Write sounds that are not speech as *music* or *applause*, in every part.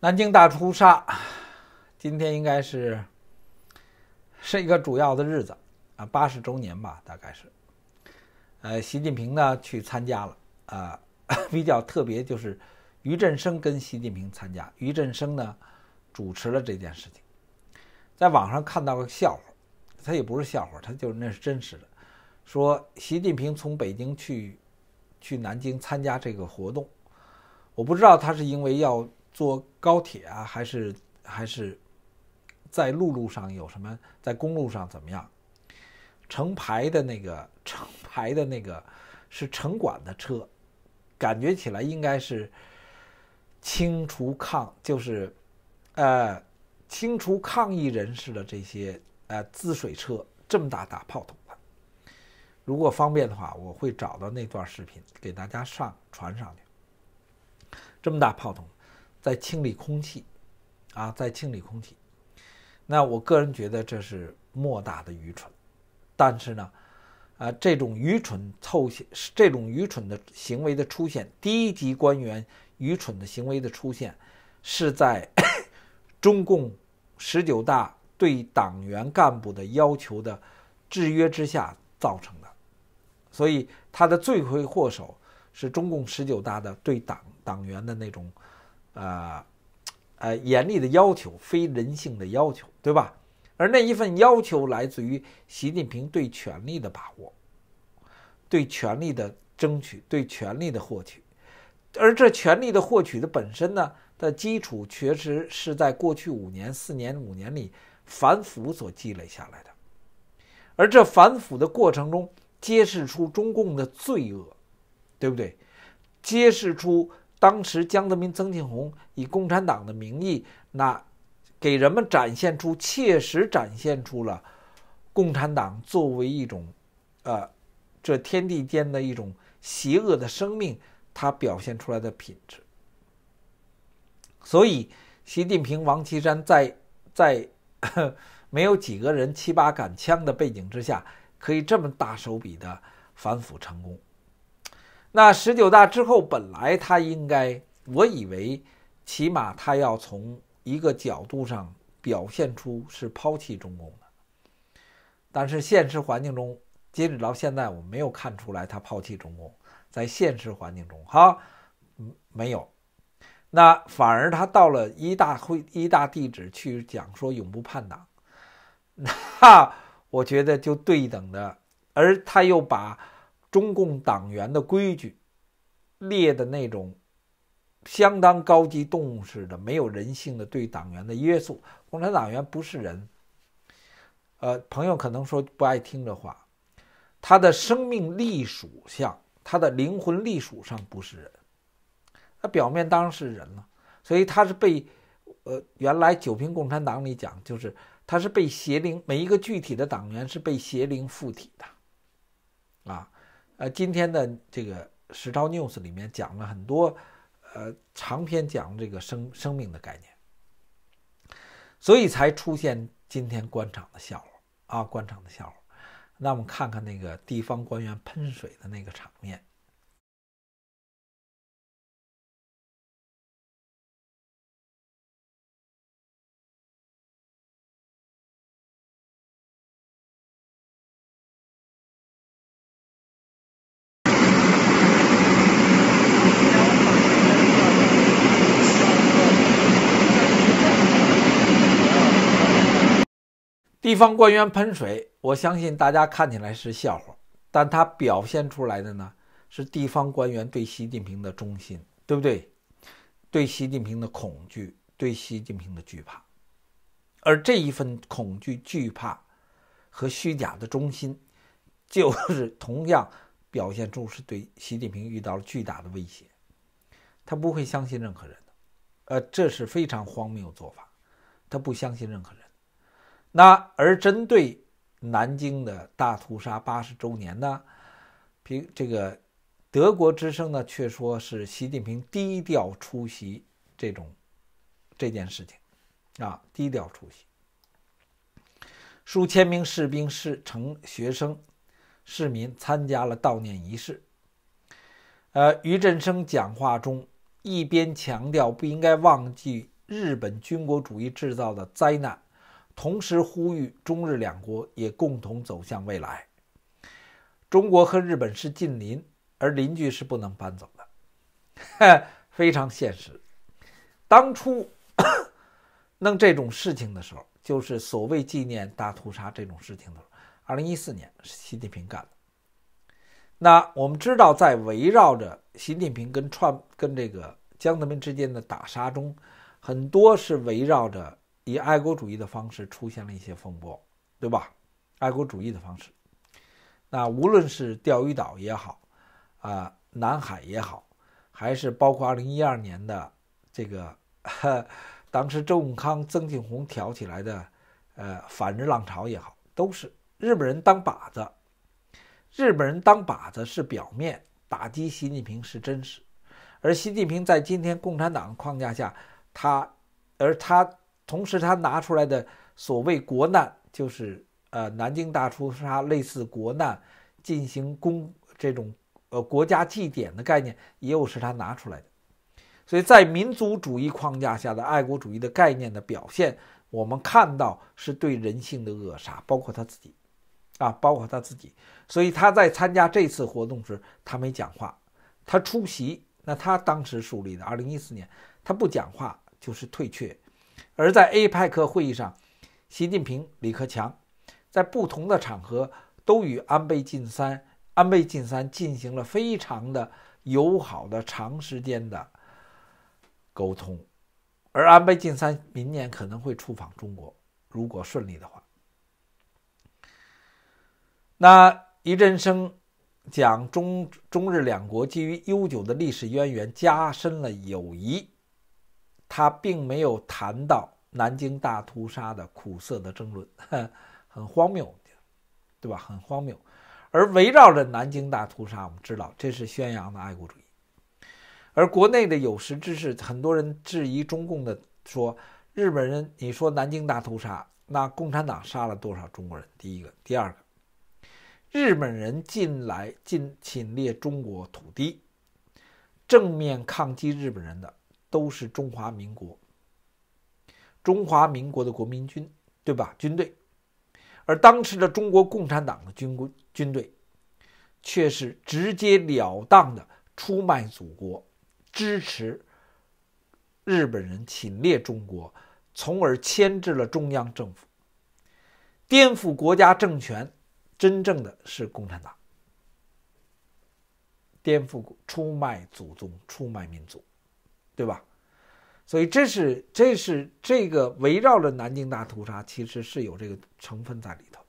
南京大屠杀，今天应该是是一个主要的日子啊，八十周年吧，大概是。呃，习近平呢去参加了啊，*laughs* 比较特别就是于振生跟习近平参加，于振生呢主持了这件事情。在网上看到个笑话，他也不是笑话，他就是那是真实的，说习近平从北京去去南京参加这个活动，我不知道他是因为要。坐高铁啊，还是还是在陆路上有什么？在公路上怎么样？成排的那个成排的那个是城管的车，感觉起来应该是清除抗，就是呃清除抗议人士的这些呃滋水车，这么大大炮筒的。如果方便的话，我会找到那段视频给大家上传上去。这么大炮筒。在清理空气，啊，在清理空气。那我个人觉得这是莫大的愚蠢。但是呢，啊，这种愚蠢凑现，这种愚蠢的行为的出现，低级官员愚蠢的行为的出现，是在 *coughs* 中共十九大对党员干部的要求的制约之下造成的。所以，他的罪魁祸首是中共十九大的对党党员的那种。呃，呃，严厉的要求，非人性的要求，对吧？而那一份要求来自于习近平对权力的把握，对权力的争取，对权力的获取。而这权力的获取的本身呢，的基础确实是在过去五年、四年、五年里反腐所积累下来的。而这反腐的过程中，揭示出中共的罪恶，对不对？揭示出。当时，江泽民、曾庆红以共产党的名义，那给人们展现出、切实展现出了共产党作为一种，呃，这天地间的一种邪恶的生命，它表现出来的品质。所以，习近平、王岐山在在 *coughs* 没有几个人、七八杆枪的背景之下，可以这么大手笔的反腐成功。那十九大之后，本来他应该，我以为起码他要从一个角度上表现出是抛弃中共的。但是现实环境中，截止到现在，我没有看出来他抛弃中共。在现实环境中，哈，没有。那反而他到了一大会一大地址去讲说永不叛党，*laughs* 那我觉得就对等的。而他又把。中共党员的规矩，列的那种相当高级动物似的、没有人性的对党员的约束。共产党员不是人，呃，朋友可能说不爱听这话，他的生命隶属上，他的灵魂隶属上不是人，他表面当然是人了，所以他是被，呃，原来《九平共产党》里讲，就是他是被邪灵，每一个具体的党员是被邪灵附体的，啊。呃，今天的这个时超 news 里面讲了很多，呃，长篇讲这个生生命的概念，所以才出现今天官场的笑话啊，官场的笑话。那我们看看那个地方官员喷水的那个场面。地方官员喷水，我相信大家看起来是笑话，但他表现出来的呢是地方官员对习近平的忠心，对不对？对习近平的恐惧，对习近平的惧怕，而这一份恐惧、惧怕和虚假的忠心，就是同样表现出是对习近平遇到了巨大的威胁。他不会相信任何人的，呃，这是非常荒谬做法。他不相信任何人。那而针对南京的大屠杀八十周年呢，平这个德国之声呢却说是习近平低调出席这种这件事情啊，低调出席。数千名士兵、士成学生、市民参加了悼念仪式。呃，于振生讲话中一边强调不应该忘记日本军国主义制造的灾难。同时呼吁中日两国也共同走向未来。中国和日本是近邻，而邻居是不能搬走的，*laughs* 非常现实。当初 *coughs* 弄这种事情的时候，就是所谓纪念大屠杀这种事情的。二零一四年，习近平干的。那我们知道，在围绕着习近平跟川跟这个江泽民之间的打杀中，很多是围绕着。以爱国主义的方式出现了一些风波，对吧？爱国主义的方式，那无论是钓鱼岛也好，啊，南海也好，还是包括二零一二年的这个，呵 *laughs* 当时周永康、曾庆红挑起来的，呃，反日浪潮也好，都是日本人当靶子。日本人当靶子是表面，打击习近平是真实。而习近平在今天共产党框架下，他，而他。同时，他拿出来的所谓“国难”，就是呃南京大屠杀类似国难进行公这种呃国家祭典的概念，也有是他拿出来的。所以在民族主义框架下的爱国主义的概念的表现，我们看到是对人性的扼杀，包括他自己啊，包括他自己。所以他在参加这次活动时，他没讲话，他出席。那他当时树立的二零一四年，他不讲话就是退却。而在 APEC 会议上，习近平、李克强在不同的场合都与安倍晋三、安倍晋三进行了非常的友好的长时间的沟通。而安倍晋三明年可能会出访中国，如果顺利的话。那余振生讲中中日两国基于悠久的历史渊源，加深了友谊。他并没有谈到南京大屠杀的苦涩的争论，*laughs* 很荒谬，对吧？很荒谬。而围绕着南京大屠杀，我们知道这是宣扬的爱国主义。而国内的有识之士，很多人质疑中共的说：“日本人，你说南京大屠杀，那共产党杀了多少中国人？”第一个，第二个，日本人进来进侵略中国土地，正面抗击日本人的。都是中华民国，中华民国的国民军，对吧？军队，而当时的中国共产党的军军队，却是直截了当的出卖祖国，支持日本人侵略中国，从而牵制了中央政府，颠覆国家政权，真正的是共产党，颠覆出卖祖宗，出卖民族。对吧？所以这是这是这个围绕着南京大屠杀，其实是有这个成分在里头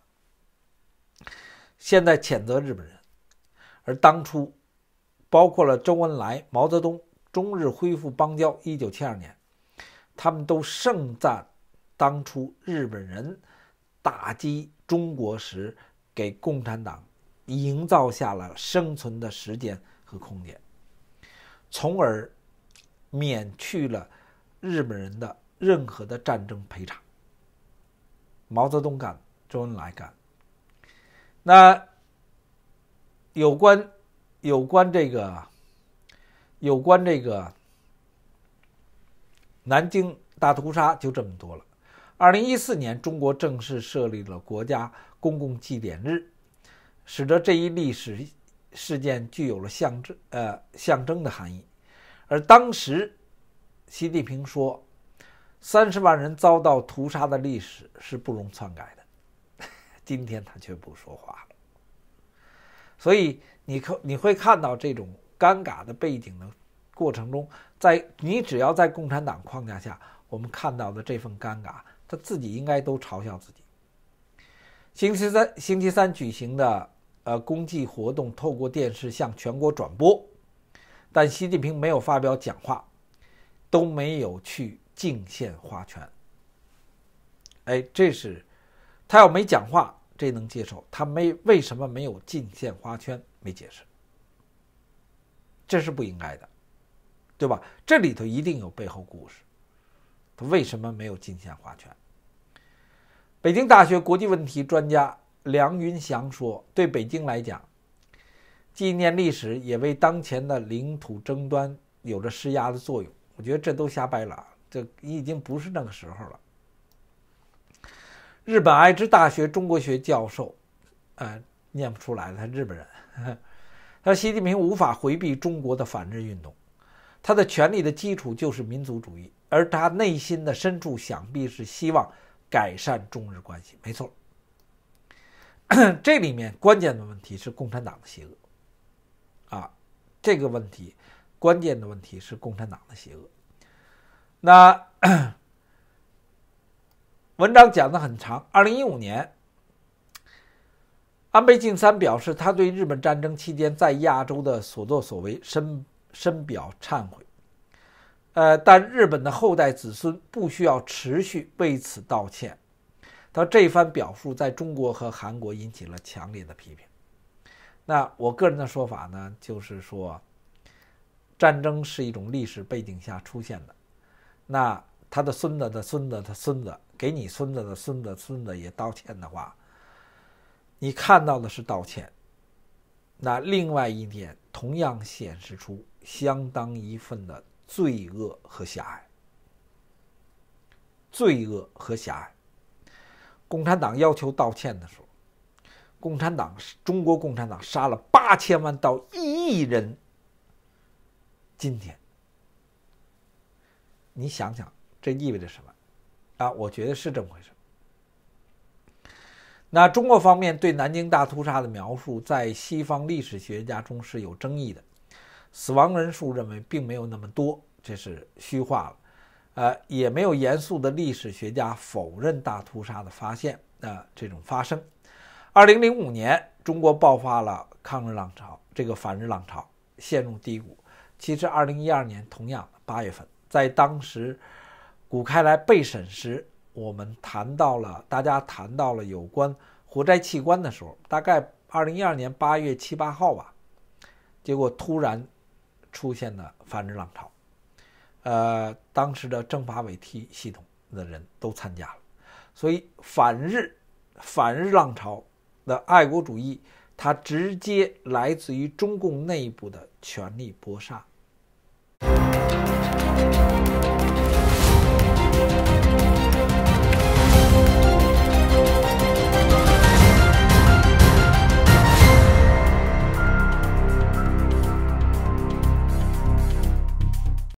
现在谴责日本人，而当初包括了周恩来、毛泽东，中日恢复邦交，一九七二年，他们都盛赞当初日本人打击中国时，给共产党营造下了生存的时间和空间，从而。免去了日本人的任何的战争赔偿。毛泽东干，周恩来干。那有关有关这个有关这个南京大屠杀就这么多了。二零一四年，中国正式设立了国家公共祭奠日，使得这一历史事件具有了象征呃象征的含义。而当时，习近平说：“三十万人遭到屠杀的历史是不容篡改的。”今天他却不说话了。所以你可你会看到这种尴尬的背景的过程中，在你只要在共产党框架下，我们看到的这份尴尬，他自己应该都嘲笑自己。星期三星期三举行的呃公祭活动，透过电视向全国转播。但习近平没有发表讲话，都没有去敬献花圈。哎，这是他要没讲话，这能接受；他没为什么没有敬献花圈，没解释，这是不应该的，对吧？这里头一定有背后故事。他为什么没有敬献花圈？北京大学国际问题专家梁云祥说：“对北京来讲。”纪念历史也为当前的领土争端有着施压的作用，我觉得这都瞎掰了。这已经不是那个时候了。日本爱知大学中国学教授，呃，念不出来他日本人。*laughs* 他说：“习近平无法回避中国的反日运动，他的权力的基础就是民族主义，而他内心的深处想必是希望改善中日关系。”没错，*coughs* 这里面关键的问题是共产党的邪恶。啊，这个问题关键的问题是共产党的邪恶。那文章讲的很长。二零一五年，安倍晋三表示，他对日本战争期间在亚洲的所作所为深深表忏悔。呃，但日本的后代子孙不需要持续为此道歉。他这番表述在中国和韩国引起了强烈的批评。那我个人的说法呢，就是说，战争是一种历史背景下出现的。那他的孙子的孙子，的孙子给你孙子的孙子孙子也道歉的话，你看到的是道歉。那另外一点同样显示出相当一份的罪恶和狭隘，罪恶和狭隘。共产党要求道歉的时候。共产党，中国共产党杀了八千万到一亿人。今天，你想想，这意味着什么？啊，我觉得是这么回事。那中国方面对南京大屠杀的描述，在西方历史学家中是有争议的，死亡人数认为并没有那么多，这是虚化了。呃，也没有严肃的历史学家否认大屠杀的发现，啊，这种发生。二零零五年，中国爆发了抗日浪潮，这个反日浪潮陷入低谷。其实，二零一二年同样八月份，在当时古开来被审时，我们谈到了大家谈到了有关活摘器官的时候，大概二零一二年八月七八号吧。结果突然出现了反日浪潮，呃，当时的政法委体系统的人都参加了，所以反日反日浪潮。的爱国主义，它直接来自于中共内部的权力搏杀。